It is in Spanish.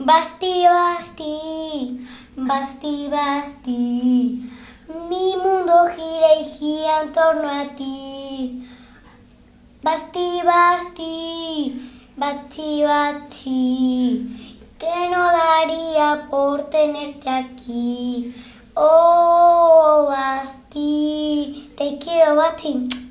Basti, basti, basti, basti. Mi mundo gira y gira en torno a ti. Basti, basti, basti, basti. Que no daría por tenerte aquí. Oh, basti. Te quiero, basti.